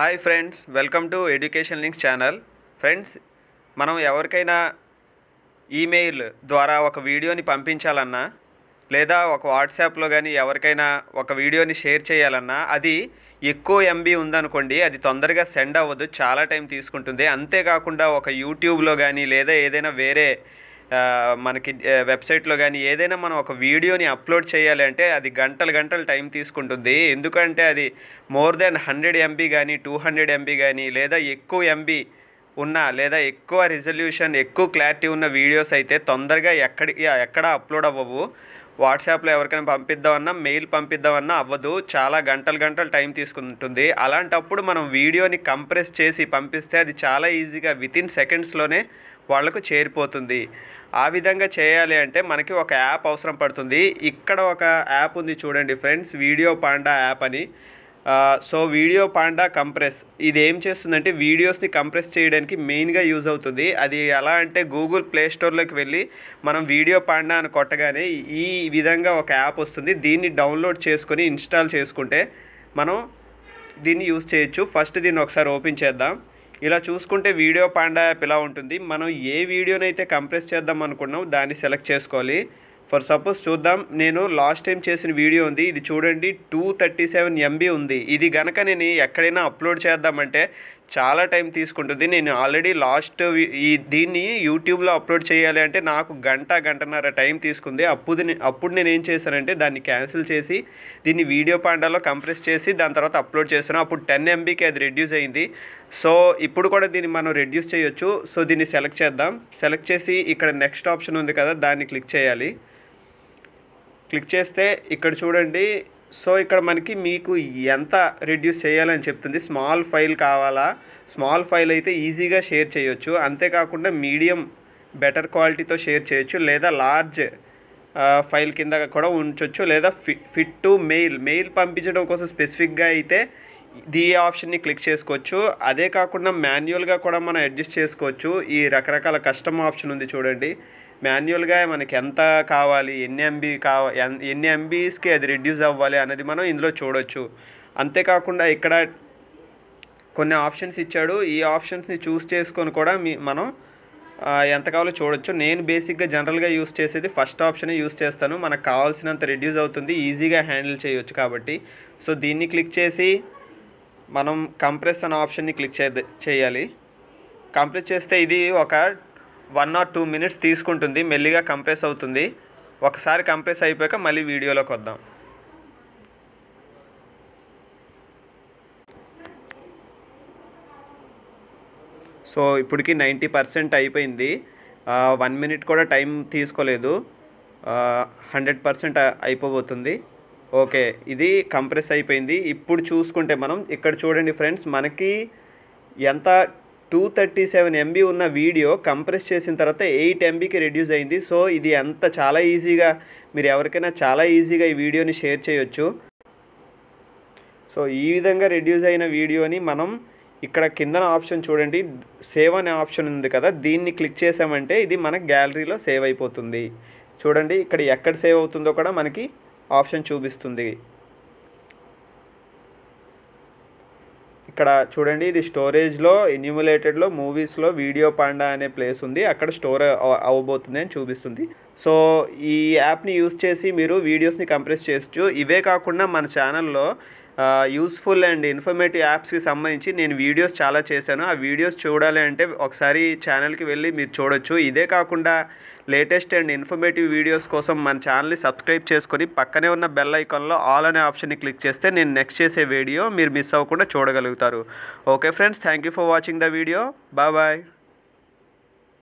hi friends welcome to education links channel friends మనం ఎవరికైనా email ద్వారా ఒక వీడియోని పంపించాలన్నా లేదా ఒక వాట్సాప్లో కానీ ఎవరికైనా ఒక వీడియోని షేర్ చేయాలన్నా అది ఎక్కువ ఎంబీ ఉందనుకోండి అది తొందరగా సెండ్ అవ్వదు చాలా టైం తీసుకుంటుంది అంతేకాకుండా ఒక యూట్యూబ్లో కానీ లేదా ఏదైనా వేరే మనకి వెబ్సైట్లో కానీ ఏదైనా మనం ఒక వీడియోని అప్లోడ్ చేయాలి అంటే అది గంటలు గంటలు టైం తీసుకుంటుంది ఎందుకంటే అది మోర్ దెన్ హండ్రెడ్ ఎంబీ కానీ టూ హండ్రెడ్ ఎంబీ కానీ లేదా ఎక్కువ ఎంబీ ఉన్న లేదా ఎక్కువ రిజల్యూషన్ ఎక్కువ క్లారిటీ ఉన్న వీడియోస్ అయితే తొందరగా ఎక్కడికి ఎక్కడ అప్లోడ్ అవ్వవు వాట్సాప్లో ఎవరికైనా పంపిద్దామన్నా మెయిల్ పంపిద్దామన్నా అవ్వదు చాలా గంటలు గంటలు టైం తీసుకుంటుంది అలాంటప్పుడు మనం వీడియోని కంప్రెస్ చేసి పంపిస్తే అది చాలా ఈజీగా వితిన్ సెకండ్స్లోనే వాళ్ళకు చేరిపోతుంది ఆ విధంగా చేయాలి అంటే మనకి ఒక యాప్ అవసరం పడుతుంది ఇక్కడ ఒక యాప్ ఉంది చూడండి ఫ్రెండ్స్ వీడియో పాండా యాప్ అని సో వీడియో పాండా కంప్రెస్ ఇది ఏం చేస్తుందంటే వీడియోస్ని కంప్రెస్ చేయడానికి మెయిన్గా యూజ్ అవుతుంది అది ఎలా అంటే గూగుల్ ప్లే స్టోర్లోకి వెళ్ళి మనం వీడియో పాండా అని కొట్టగానే ఈ విధంగా ఒక యాప్ వస్తుంది దీన్ని డౌన్లోడ్ చేసుకొని ఇన్స్టాల్ చేసుకుంటే మనం దీన్ని యూజ్ చేయొచ్చు ఫస్ట్ దీన్ని ఒకసారి ఓపెన్ చేద్దాం ఇలా చూసుకుంటే వీడియో పాండా యాప్ ఇలా ఉంటుంది మనం ఏ వీడియోనైతే కంప్రెస్ చేద్దాం అనుకున్నాం దాన్ని సెలెక్ట్ చేసుకోవాలి ఫర్ సపోజ్ చూద్దాం నేను లాస్ట్ టైం చేసిన వీడియో ఉంది ఇది చూడండి టూ థర్టీ సెవెన్ ఎంబీ ఉంది ఇది గనక నేను ఎక్కడైనా అప్లోడ్ చేద్దామంటే చాలా టైం తీసుకుంటుంది నేను ఆల్రెడీ లాస్ట్ ఈ దీన్ని యూట్యూబ్లో అప్లోడ్ చేయాలి అంటే నాకు గంట గంటన్నర టైం తీసుకుంది అప్పుడు అప్పుడు నేను ఏం చేశానంటే దాన్ని క్యాన్సిల్ చేసి దీన్ని వీడియో పాండాలో కంప్రెస్ చేసి దాని తర్వాత అప్లోడ్ చేశాను అప్పుడు టెన్ ఎంబీకి అది రెడ్యూస్ అయింది సో ఇప్పుడు కూడా దీన్ని మనం రెడ్యూస్ చేయొచ్చు సో దీన్ని సెలెక్ట్ చేద్దాం సెలెక్ట్ చేసి ఇక్కడ నెక్స్ట్ ఆప్షన్ ఉంది కదా దాన్ని క్లిక్ చేయాలి క్లిక్ చేస్తే ఇక్కడ చూడండి సో ఇక్కడ మనకి మీకు ఎంత రెడ్యూస్ చేయాలని చెప్తుంది స్మాల్ ఫైల్ కావాలా స్మాల్ ఫైల్ అయితే ఈజీగా షేర్ చేయొచ్చు అంతేకాకుండా మీడియం బెటర్ క్వాలిటీతో షేర్ చేయొచ్చు లేదా లార్జ్ ఫైల్ కింద కూడా ఉంచవచ్చు లేదా ఫిట్ టు మెయిల్ మెయిల్ పంపించడం కోసం స్పెసిఫిక్గా అయితే ది ఆప్షన్ని క్లిక్ చేసుకోవచ్చు అదే కాకుండా మాన్యువల్గా కూడా మనం అడ్జస్ట్ చేసుకోవచ్చు ఈ రకరకాల కస్టమ్ ఆప్షన్ ఉంది చూడండి మాన్యువల్గా మనకి ఎంత కావాలి ఎన్ని ఎంబీ కావాలి ఎన్ని ఎంబీస్కి అది రిడ్యూస్ అవ్వాలి అనేది మనం ఇందులో చూడొచ్చు అంతేకాకుండా ఇక్కడ కొన్ని ఆప్షన్స్ ఇచ్చాడు ఈ ఆప్షన్స్ని చూస్ చేసుకొని కూడా మీ మనం ఎంత కావాలో చూడొచ్చు నేను బేసిక్గా జనరల్గా యూస్ చేసేది ఫస్ట్ ఆప్షనే యూస్ చేస్తాను మనకు కావాల్సినంత రిడ్యూస్ అవుతుంది ఈజీగా హ్యాండిల్ చేయొచ్చు కాబట్టి సో దీన్ని క్లిక్ చేసి మనం కంప్రెస్ అనే ఆప్షన్ని క్లిక్ చే చేయాలి కంప్రెస్ చేస్తే ఇది ఒక వన్ ఆర్ టూ మినిట్స్ తీసుకుంటుంది మెల్లిగా కంప్రెస్ అవుతుంది ఒకసారి కంప్రెస్ అయిపోయాక మళ్ళీ వీడియోలోకి వద్దాం సో ఇప్పటికి నైంటీ పర్సెంట్ అయిపోయింది వన్ మినిట్ కూడా టైం తీసుకోలేదు హండ్రెడ్ పర్సెంట్ అయిపోబోతుంది ఓకే ఇది కంప్రెస్ అయిపోయింది ఇప్పుడు చూసుకుంటే మనం ఇక్కడ చూడండి ఫ్రెండ్స్ మనకి ఎంత టూ థర్టీ సెవెన్ ఎంబీ ఉన్న వీడియో కంప్రెస్ చేసిన తర్వాత ఎయిట్ ఎంబీకి రెడ్యూస్ అయింది సో ఇది ఎంత చాలా ఈజీగా మీరు ఎవరికైనా చాలా ఈజీగా ఈ వీడియోని షేర్ చేయొచ్చు సో ఈ విధంగా రెడ్యూస్ అయిన వీడియోని మనం ఇక్కడ కిందన ఆప్షన్ చూడండి సేవ్ అనే ఆప్షన్ ఉంది కదా దీన్ని క్లిక్ చేసామంటే ఇది మన గ్యాలరీలో సేవ్ అయిపోతుంది చూడండి ఇక్కడ ఎక్కడ సేవ్ అవుతుందో కూడా మనకి ఆప్షన్ చూపిస్తుంది ఇక్కడ చూడండి ఇది స్టోరేజ్లో ఎన్యూములేటెడ్లో మూవీస్లో వీడియో పాండా అనే ప్లేస్ ఉంది అక్కడ స్టోర్ అవ్వబోతుంది అని చూపిస్తుంది సో ఈ యాప్ని యూస్ చేసి మీరు వీడియోస్ని కంప్రెస్ చేయొచ్చు ఇవే కాకుండా మన ఛానల్లో యూస్ఫుల్ అండ్ ఇన్ఫర్మేటివ్ యాప్స్కి సంబంధించి నేను వీడియోస్ చాలా చేశాను ఆ వీడియోస్ చూడాలి అంటే ఒకసారి ఛానల్కి వెళ్ళి మీరు చూడొచ్చు ఇదే కాకుండా లేటెస్ట్ అండ్ ఇన్ఫర్మేటివ్ వీడియోస్ కోసం మన ఛానల్ని సబ్స్క్రైబ్ చేసుకొని పక్కనే ఉన్న బెల్ ఐకాన్లో ఆల్ అనే ఆప్షన్ని క్లిక్ చేస్తే నేను నెక్స్ట్ చేసే వీడియో మీరు మిస్ అవ్వకుండా చూడగలుగుతారు okay friends thank you for watching the video bye